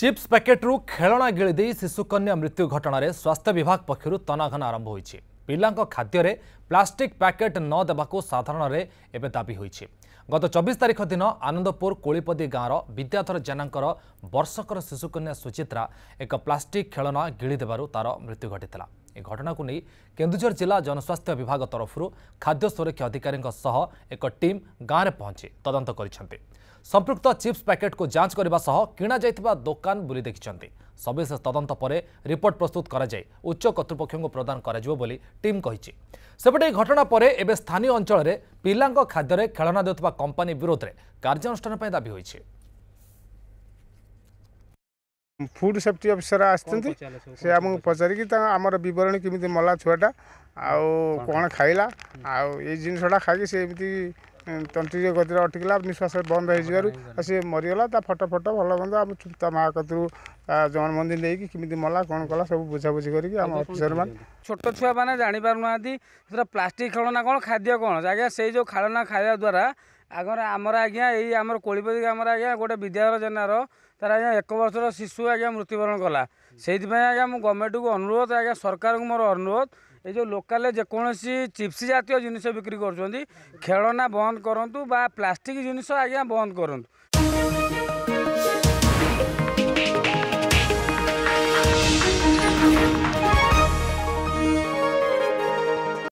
chips ପ୍ୟାକେଟ୍ରୁ ଖେଳଣା ଗିଳି ଦେଇ ଶିଶୁକନ୍ୟା ମୃତ୍ୟୁ ଘଟଣାରେ ସ୍ୱାସ୍ଥ୍ୟ ବିଭାଗ ପକ୍ଷରୁ ତନାଘନା ଆରମ୍ଭ ହୋଇଛି ପିଲାଙ୍କ ଖାଦ୍ୟରେ ପ୍ଲାଷ୍ଟିକ୍ ପ୍ୟାକେଟ୍ ନ ଦେବାକୁ ସାଧାରଣରେ ଏବେ ଦାବି ହୋଇଛି ଗତ ଚବିଶ ତାରିଖ ଦିନ ଆନନ୍ଦପୁର କୋଳିପଦୀ ଗାଁର ବିଦ୍ୟାଧର ଜେନାଙ୍କର ବର୍ଷକର ଶିଶୁକନ୍ୟା ସୁଚିତ୍ରା ଏକ ପ୍ଲାଷ୍ଟିକ୍ ଖେଳଣା ଗିଳି ଦେବାରୁ ତା'ର ମୃତ୍ୟୁ ଘଟିଥିଲା ଏହି ଘଟଣାକୁ ନେଇ କେନ୍ଦୁଝର ଜିଲ୍ଲା ଜନସ୍ୱାସ୍ଥ୍ୟ ବିଭାଗ ତରଫରୁ ଖାଦ୍ୟ ସୁରକ୍ଷା ଅଧିକାରୀଙ୍କ ସହ ଏକ ଟିମ୍ ଗାଁରେ ପହଞ୍ଚି ତଦନ୍ତ କରିଛନ୍ତି ସମ୍ପୃକ୍ତ ଚିପ୍ସ ପ୍ୟାକେଟ୍କୁ ଯାଞ୍ଚ କରିବା ସହ କିଣାଯାଇଥିବା ଦୋକାନ ବୁଲି ଦେଖିଛନ୍ତି ସବିଶେଷ ତଦନ୍ତ ପରେ ରିପୋର୍ଟ ପ୍ରସ୍ତୁତ କରାଯାଇ ଉଚ୍ଚ କର୍ତ୍ତୃପକ୍ଷଙ୍କୁ ପ୍ରଦାନ କରାଯିବ ବୋଲି ଟିମ୍ କହିଛି ସେପଟେ ଏହି ଘଟଣା ପରେ ଏବେ ସ୍ଥାନୀୟ ଅଞ୍ଚଳରେ ପିଲାଙ୍କ ଖାଦ୍ୟରେ ଖେଳନା ଦେଉଥିବା କମ୍ପାନୀ ବିରୋଧରେ କାର୍ଯ୍ୟାନୁଷ୍ଠାନ ପାଇଁ ଦାବି ହୋଇଛି ফুড সেফটি অফিসর আসছেন সে আমি পচারিকি তা আমার বরণী কমিটি মলা ছুয়াটা আউ কোণ খাইলা আউ এই জিনিসটা খাইকি সে এমনি ତଣ୍ଟି ଗତିରେ ଅଟକିଲା ନିଶ୍ୱାସ ବନ୍ଦ ହୋଇଯିବାରୁ ସେ ମରିଗଲା ତା ଫଟୋ ଫଟୋ ଭଲ ମନ୍ଦ ଆମ ତା ମା କତିରୁ ଜଣ ମନ୍ଦିର ନେଇକି କେମିତି ମଲା କ'ଣ କଲା ସବୁ ବୁଝାବୁଝି କରିକି ଆମ ଅଫିସର ମାନେ ଛୋଟ ଛୁଆମାନେ ଜାଣିପାରୁନାହାନ୍ତି ସେଥିରେ ପ୍ଲାଷ୍ଟିକ ଖେଳନା କ'ଣ ଖାଦ୍ୟ କ'ଣ ଆଜ୍ଞା ସେଇ ଯେଉଁ ଖେଳନା ଖାଇବା ଦ୍ୱାରା ଆଗରେ ଆମର ଆଜ୍ଞା ଏଇ ଆମର କୋଳିପତି ଗ୍ରାମର ଆଜ୍ଞା ଗୋଟେ ବିଦ୍ୟାଳୟ ଜେନାର ତାର ଆଜ୍ଞା ଏକ ବର୍ଷର ଶିଶୁ ଆଜ୍ଞା ମୃତ୍ୟୁବରଣ କଲା ସେଇଥିପାଇଁ ଆଜ୍ଞା ମୁଁ ଗଭର୍ଣ୍ଣମେଣ୍ଟକୁ ଅନୁରୋଧ ଆଜ୍ଞା ସରକାରଙ୍କୁ ମୋର ଅନୁରୋଧ এই যে লোকাল যেকোনসি চিপ্স জাতীয় জিনিস বিক্রি করছেন খেলনা বন্ধ করতু বা প্লাস্টিক জিনিস আজ্ঞা বন্ধ করতু